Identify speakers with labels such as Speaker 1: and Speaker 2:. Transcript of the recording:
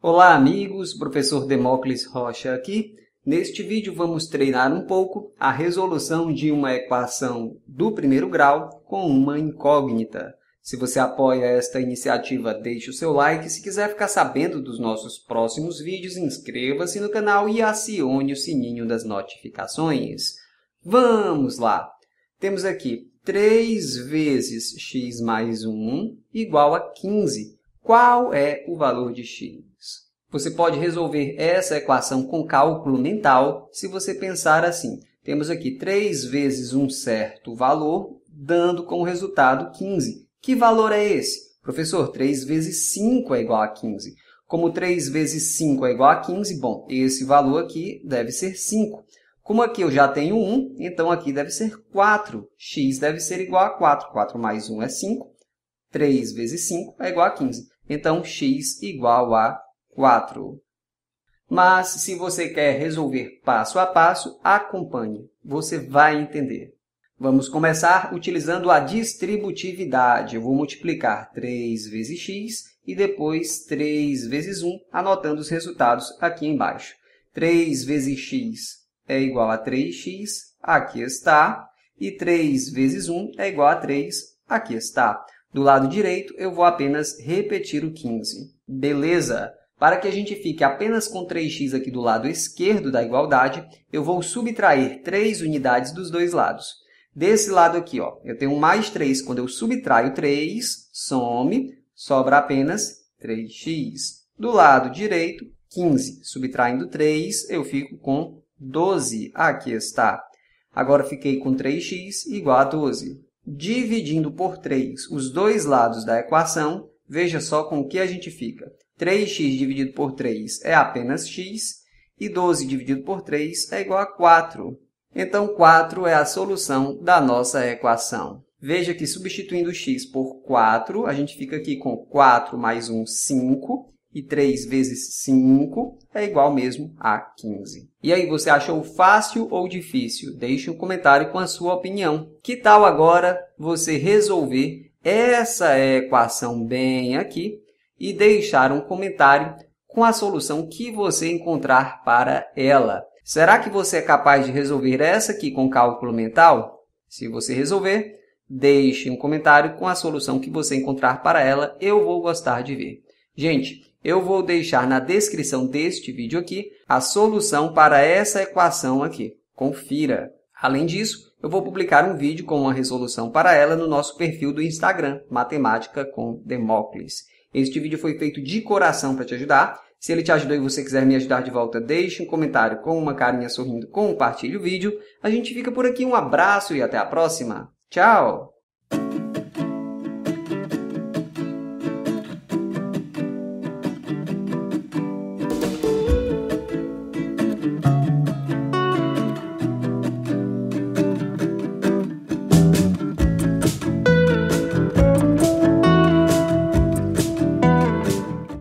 Speaker 1: Olá amigos, professor Demócles Rocha aqui. Neste vídeo vamos treinar um pouco a resolução de uma equação do primeiro grau com uma incógnita. Se você apoia esta iniciativa, deixe o seu like. Se quiser ficar sabendo dos nossos próximos vídeos, inscreva-se no canal e acione o sininho das notificações. Vamos lá! Temos aqui 3 vezes x mais 1 igual a 15. Qual é o valor de x? Você pode resolver essa equação com cálculo mental se você pensar assim. Temos aqui 3 vezes um certo valor, dando como resultado 15. Que valor é esse? Professor, 3 vezes 5 é igual a 15. Como 3 vezes 5 é igual a 15, bom, esse valor aqui deve ser 5. Como aqui eu já tenho 1, então aqui deve ser 4. x deve ser igual a 4. 4 mais 1 é 5. 3 vezes 5 é igual a 15. Então, x igual a 4. Mas, se você quer resolver passo a passo, acompanhe. Você vai entender. Vamos começar utilizando a distributividade. Eu vou multiplicar 3 vezes x e depois 3 vezes 1, anotando os resultados aqui embaixo. 3 vezes x é igual a 3x, aqui está. E 3 vezes 1 é igual a 3, aqui está. Do lado direito, eu vou apenas repetir o 15. Beleza? Para que a gente fique apenas com 3x aqui do lado esquerdo da igualdade, eu vou subtrair 3 unidades dos dois lados. Desse lado aqui, ó, eu tenho mais 3. Quando eu subtraio 3, some, sobra apenas 3x. Do lado direito, 15. Subtraindo 3, eu fico com 12. Aqui está. Agora, fiquei com 3x igual a 12. Dividindo por 3 os dois lados da equação, veja só com o que a gente fica. 3x dividido por 3 é apenas x, e 12 dividido por 3 é igual a 4. Então, 4 é a solução da nossa equação. Veja que substituindo x por 4, a gente fica aqui com 4 mais 1, 5, e 3 vezes 5 é igual mesmo a 15. E aí, você achou fácil ou difícil? Deixe um comentário com a sua opinião. Que tal agora você resolver essa equação bem aqui e deixar um comentário com a solução que você encontrar para ela? Será que você é capaz de resolver essa aqui com cálculo mental? Se você resolver, deixe um comentário com a solução que você encontrar para ela. Eu vou gostar de ver. Gente, eu vou deixar na descrição deste vídeo aqui a solução para essa equação aqui. Confira! Além disso, eu vou publicar um vídeo com uma resolução para ela no nosso perfil do Instagram, Matemática com Demócles. Este vídeo foi feito de coração para te ajudar. Se ele te ajudou e você quiser me ajudar de volta, deixe um comentário com uma carinha sorrindo, compartilhe o vídeo. A gente fica por aqui, um abraço e até a próxima. Tchau!